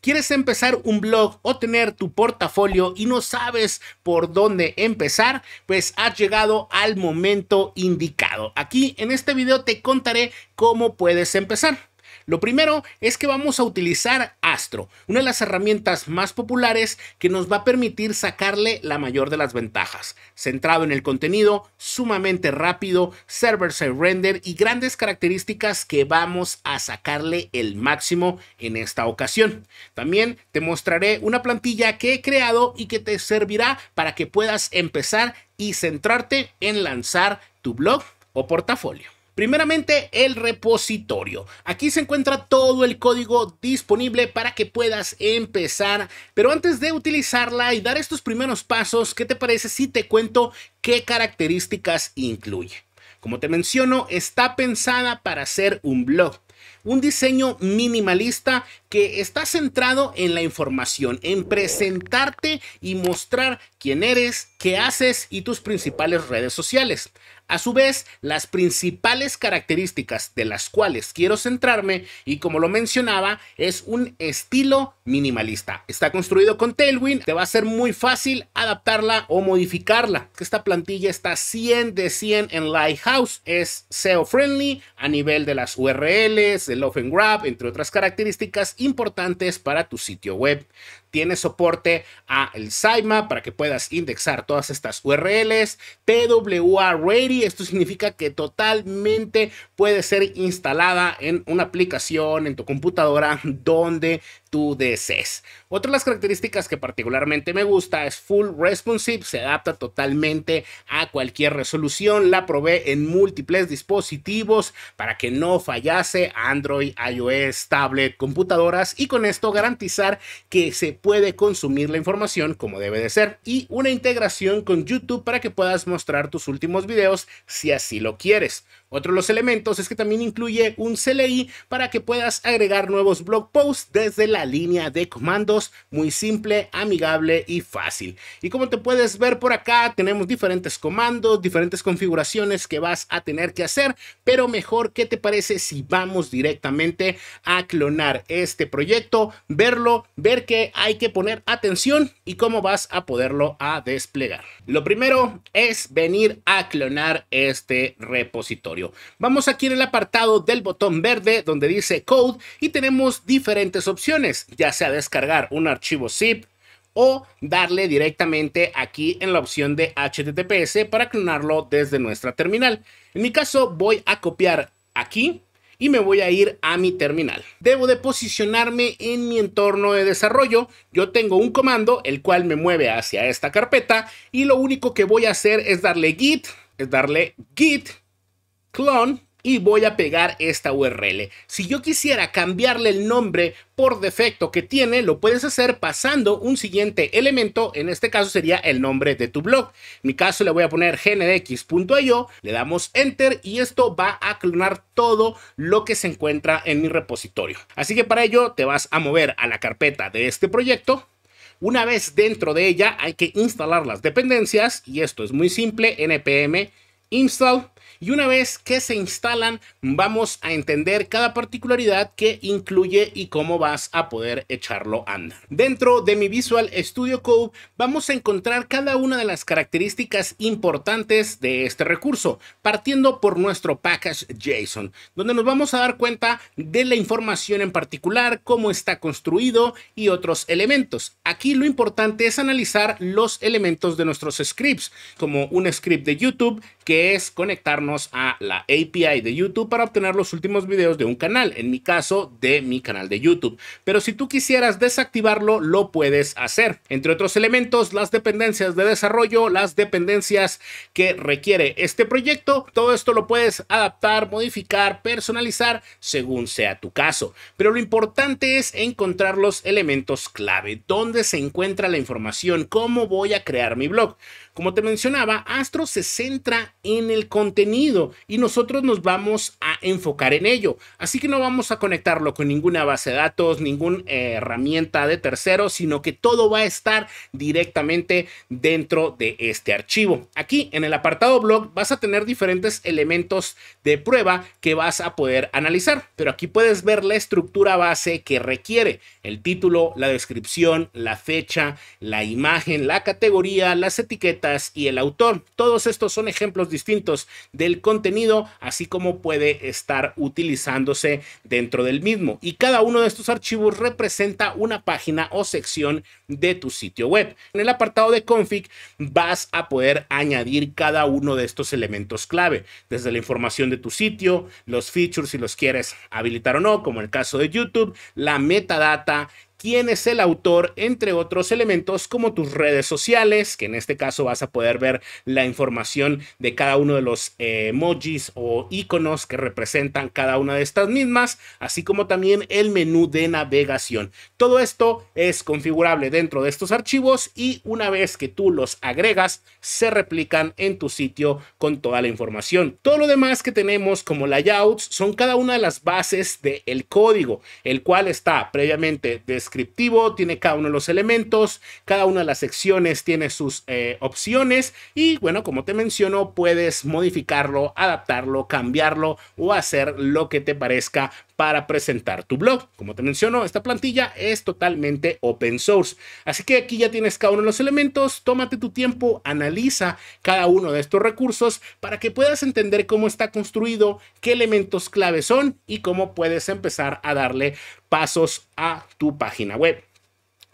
¿Quieres empezar un blog o tener tu portafolio y no sabes por dónde empezar? Pues has llegado al momento indicado. Aquí en este video te contaré cómo puedes empezar. Lo primero es que vamos a utilizar Astro, una de las herramientas más populares que nos va a permitir sacarle la mayor de las ventajas. Centrado en el contenido, sumamente rápido, server-side render y grandes características que vamos a sacarle el máximo en esta ocasión. También te mostraré una plantilla que he creado y que te servirá para que puedas empezar y centrarte en lanzar tu blog o portafolio. Primeramente, el repositorio. Aquí se encuentra todo el código disponible para que puedas empezar. Pero antes de utilizarla y dar estos primeros pasos, ¿qué te parece si te cuento qué características incluye? Como te menciono, está pensada para hacer un blog. Un diseño minimalista que está centrado en la información, en presentarte y mostrar quién eres, qué haces y tus principales redes sociales. A su vez, las principales características de las cuales quiero centrarme y como lo mencionaba, es un estilo minimalista. Está construido con Tailwind, te va a ser muy fácil adaptarla o modificarla. Esta plantilla está 100 de 100 en Lighthouse, es SEO friendly a nivel de las URLs, el off and grab, entre otras características importantes para tu sitio web tiene soporte a el para que puedas indexar todas estas URLs, TWA Ready, esto significa que totalmente puede ser instalada en una aplicación, en tu computadora, donde tú desees. Otra de las características que particularmente me gusta es full responsive, se adapta totalmente a cualquier resolución, la probé en múltiples dispositivos para que no fallase Android, iOS, tablet, computadoras y con esto garantizar que se puede consumir la información como debe de ser y una integración con YouTube para que puedas mostrar tus últimos videos si así lo quieres. Otro de los elementos es que también incluye un CLI para que puedas agregar nuevos blog posts desde la línea de comandos, muy simple, amigable y fácil. Y como te puedes ver por acá, tenemos diferentes comandos, diferentes configuraciones que vas a tener que hacer, pero mejor, ¿qué te parece si vamos directamente a clonar este proyecto, verlo, ver que hay que poner atención y cómo vas a poderlo a desplegar? Lo primero es venir a clonar este repositorio. Vamos aquí en el apartado del botón verde donde dice Code y tenemos diferentes opciones, ya sea descargar un archivo zip, o darle directamente aquí en la opción de HTTPS para clonarlo desde nuestra terminal. En mi caso voy a copiar aquí y me voy a ir a mi terminal. Debo de posicionarme en mi entorno de desarrollo. Yo tengo un comando el cual me mueve hacia esta carpeta y lo único que voy a hacer es darle git, es darle git clone y voy a pegar esta URL. Si yo quisiera cambiarle el nombre por defecto que tiene, lo puedes hacer pasando un siguiente elemento, en este caso sería el nombre de tu blog. En mi caso le voy a poner gnx.io, le damos enter y esto va a clonar todo lo que se encuentra en mi repositorio. Así que para ello te vas a mover a la carpeta de este proyecto, una vez dentro de ella hay que instalar las dependencias y esto es muy simple, npm install y una vez que se instalan, vamos a entender cada particularidad que incluye y cómo vas a poder echarlo a andar. Dentro de mi Visual Studio Code vamos a encontrar cada una de las características importantes de este recurso, partiendo por nuestro package JSON, donde nos vamos a dar cuenta de la información en particular, cómo está construido y otros elementos. Aquí lo importante es analizar los elementos de nuestros scripts, como un script de YouTube que es conectado a la API de YouTube para obtener los últimos videos de un canal, en mi caso de mi canal de YouTube. Pero si tú quisieras desactivarlo, lo puedes hacer. Entre otros elementos, las dependencias de desarrollo, las dependencias que requiere este proyecto, todo esto lo puedes adaptar, modificar, personalizar según sea tu caso. Pero lo importante es encontrar los elementos clave, dónde se encuentra la información, cómo voy a crear mi blog. Como te mencionaba, Astro se centra en el contenido y nosotros nos vamos a enfocar en ello. Así que no vamos a conectarlo con ninguna base de datos, ninguna eh, herramienta de tercero, sino que todo va a estar directamente dentro de este archivo. Aquí en el apartado blog vas a tener diferentes elementos de prueba que vas a poder analizar, pero aquí puedes ver la estructura base que requiere, el título, la descripción, la fecha, la imagen, la categoría, las etiquetas y el autor. Todos estos son ejemplos distintos del contenido, así como puede estar utilizándose dentro del mismo. Y cada uno de estos archivos representa una página o sección de tu sitio web. En el apartado de config vas a poder añadir cada uno de estos elementos clave, desde la información de tu sitio, los features si los quieres habilitar o no, como en el caso de YouTube, la metadata quién es el autor, entre otros elementos como tus redes sociales, que en este caso vas a poder ver la información de cada uno de los eh, emojis o iconos que representan cada una de estas mismas, así como también el menú de navegación. Todo esto es configurable dentro de estos archivos y una vez que tú los agregas, se replican en tu sitio con toda la información. Todo lo demás que tenemos como layouts son cada una de las bases del código, el cual está previamente descrito descriptivo, tiene cada uno de los elementos, cada una de las secciones tiene sus eh, opciones y bueno, como te menciono, puedes modificarlo, adaptarlo, cambiarlo o hacer lo que te parezca para presentar tu blog. Como te menciono, esta plantilla es totalmente open source. Así que aquí ya tienes cada uno de los elementos, tómate tu tiempo, analiza cada uno de estos recursos para que puedas entender cómo está construido, qué elementos clave son y cómo puedes empezar a darle pasos a tu página web.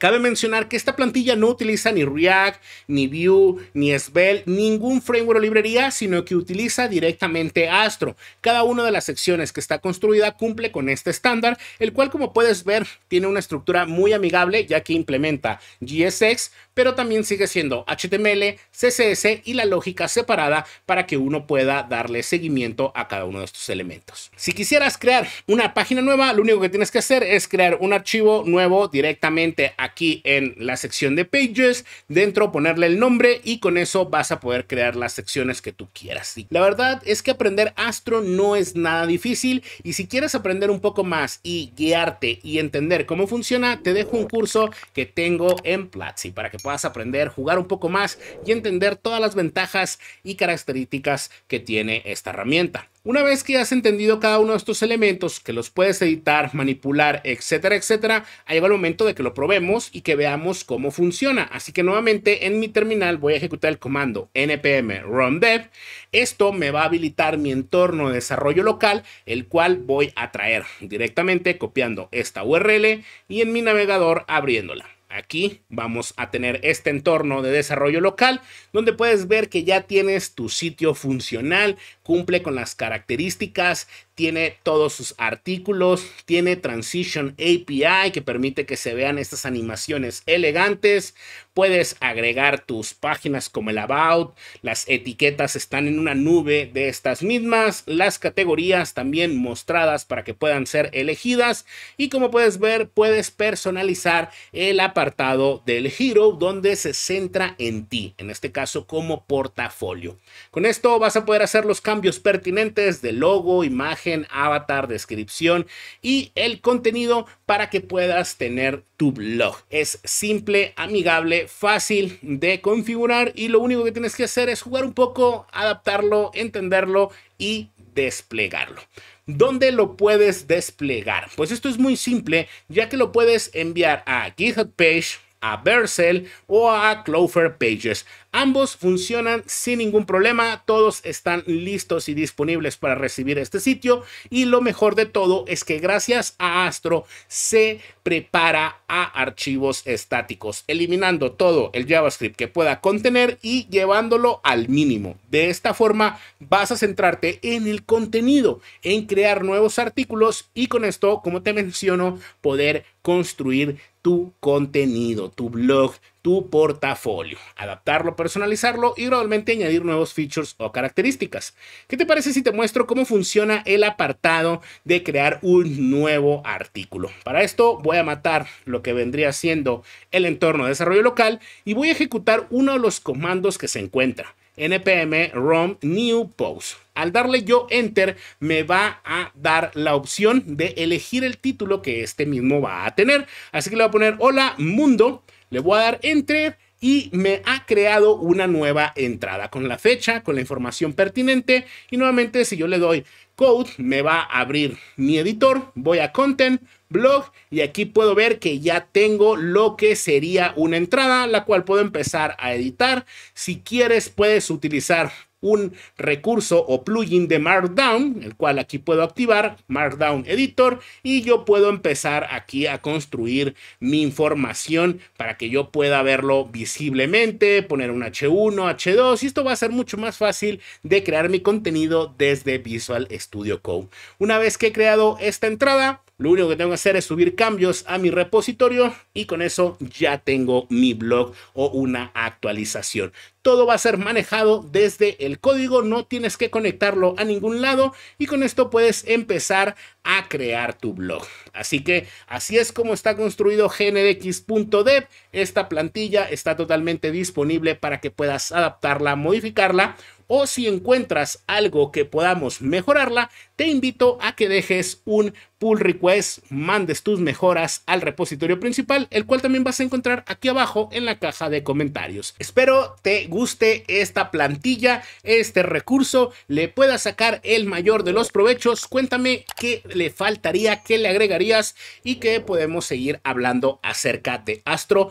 Cabe mencionar que esta plantilla no utiliza ni React, ni Vue, ni Svelte, ningún framework o librería, sino que utiliza directamente Astro. Cada una de las secciones que está construida cumple con este estándar, el cual como puedes ver tiene una estructura muy amigable ya que implementa GSX pero también sigue siendo HTML, CSS y la lógica separada para que uno pueda darle seguimiento a cada uno de estos elementos. Si quisieras crear una página nueva, lo único que tienes que hacer es crear un archivo nuevo directamente aquí en la sección de Pages, dentro ponerle el nombre y con eso vas a poder crear las secciones que tú quieras. la verdad es que aprender Astro no es nada difícil y si quieres aprender un poco más y guiarte y entender cómo funciona, te dejo un curso que tengo en Platzi para que puedas Vas a aprender, jugar un poco más y entender todas las ventajas y características que tiene esta herramienta. Una vez que has entendido cada uno de estos elementos, que los puedes editar, manipular, etcétera, etcétera, ahí va el momento de que lo probemos y que veamos cómo funciona. Así que nuevamente en mi terminal voy a ejecutar el comando npm run dev. Esto me va a habilitar mi entorno de desarrollo local, el cual voy a traer directamente copiando esta URL y en mi navegador abriéndola. Aquí vamos a tener este entorno de desarrollo local donde puedes ver que ya tienes tu sitio funcional, cumple con las características, tiene todos sus artículos, tiene Transition API que permite que se vean estas animaciones elegantes, puedes agregar tus páginas como el About, las etiquetas están en una nube de estas mismas, las categorías también mostradas para que puedan ser elegidas y como puedes ver puedes personalizar el apartado del Hero donde se centra en ti, en este caso como portafolio. Con esto vas a poder hacer los cambios cambios pertinentes de logo, imagen, avatar, descripción y el contenido para que puedas tener tu blog. Es simple, amigable, fácil de configurar y lo único que tienes que hacer es jugar un poco, adaptarlo, entenderlo y desplegarlo. ¿Dónde lo puedes desplegar? Pues esto es muy simple, ya que lo puedes enviar a GitHub Page, a Vercel o a Clover Pages. Ambos funcionan sin ningún problema, todos están listos y disponibles para recibir este sitio y lo mejor de todo es que gracias a Astro se prepara a archivos estáticos, eliminando todo el JavaScript que pueda contener y llevándolo al mínimo. De esta forma vas a centrarte en el contenido, en crear nuevos artículos y con esto, como te menciono, poder construir tu contenido, tu blog, tu portafolio, adaptarlo, personalizarlo y gradualmente añadir nuevos features o características. ¿Qué te parece si te muestro cómo funciona el apartado de crear un nuevo artículo? Para esto voy a matar lo que vendría siendo el entorno de desarrollo local y voy a ejecutar uno de los comandos que se encuentra npm rom new post. Al darle yo enter me va a dar la opción de elegir el título que este mismo va a tener. Así que le voy a poner hola mundo le voy a dar Enter y me ha creado una nueva entrada con la fecha, con la información pertinente. Y nuevamente, si yo le doy Code, me va a abrir mi editor. Voy a Content, Blog y aquí puedo ver que ya tengo lo que sería una entrada, la cual puedo empezar a editar. Si quieres, puedes utilizar un recurso o plugin de Markdown, el cual aquí puedo activar, Markdown Editor, y yo puedo empezar aquí a construir mi información para que yo pueda verlo visiblemente, poner un H1, H2, y esto va a ser mucho más fácil de crear mi contenido desde Visual Studio Code. Una vez que he creado esta entrada, lo único que tengo que hacer es subir cambios a mi repositorio y con eso ya tengo mi blog o una actualización. Todo va a ser manejado desde el código, no tienes que conectarlo a ningún lado y con esto puedes empezar a crear tu blog. Así que así es como está construido gndx.dev. Esta plantilla está totalmente disponible para que puedas adaptarla, modificarla o si encuentras algo que podamos mejorarla, te invito a que dejes un pull request, mandes tus mejoras al repositorio principal, el cual también vas a encontrar aquí abajo en la caja de comentarios. Espero te guste esta plantilla, este recurso, le puedas sacar el mayor de los provechos. Cuéntame qué le faltaría, qué le agregarías y que podemos seguir hablando acerca de Astro